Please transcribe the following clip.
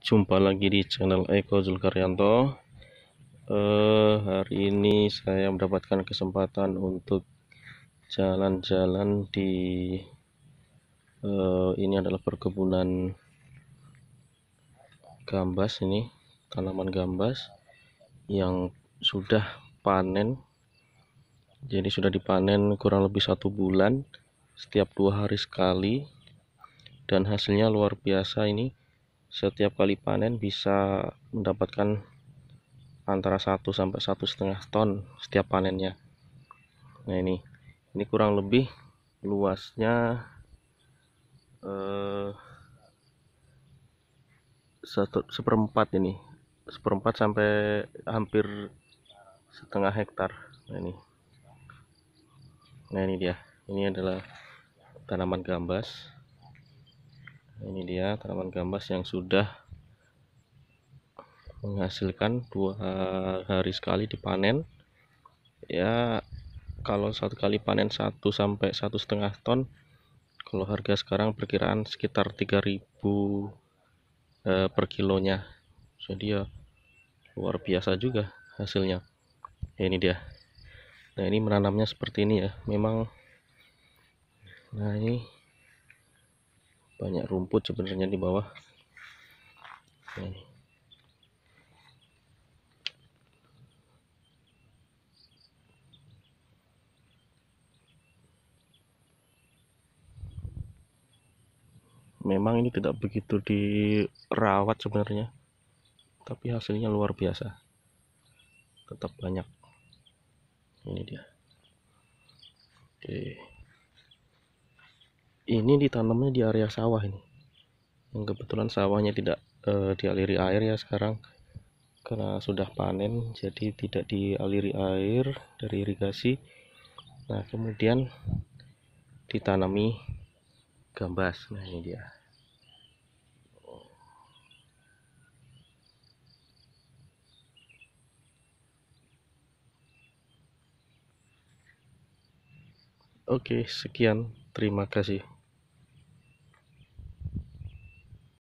jumpa lagi di channel Eko Zulkaryanto uh, hari ini saya mendapatkan kesempatan untuk jalan-jalan di uh, ini adalah perkebunan gambas ini tanaman gambas yang sudah panen jadi sudah dipanen kurang lebih satu bulan setiap dua hari sekali dan hasilnya luar biasa ini setiap kali panen bisa mendapatkan antara 1 sampai satu setengah ton setiap panennya nah ini ini kurang lebih luasnya eh, satu seperempat ini seperempat sampai hampir setengah hektar nah ini nah ini dia ini adalah tanaman gambas ini dia tanaman gambas yang sudah menghasilkan dua hari sekali dipanen ya kalau satu kali panen 1 sampai satu setengah ton kalau harga sekarang perkiraan sekitar 3000 eh, per kilonya jadi ya luar biasa juga hasilnya ya, ini dia nah ini menanamnya seperti ini ya memang nah ini banyak rumput sebenarnya di bawah memang ini tidak begitu dirawat sebenarnya tapi hasilnya luar biasa tetap banyak ini dia oke okay ini ditanamnya di area sawah ini yang kebetulan sawahnya tidak e, dialiri air ya sekarang karena sudah panen jadi tidak dialiri air dari irigasi nah kemudian ditanami gambas nah ini dia Oke, sekian. Terima kasih.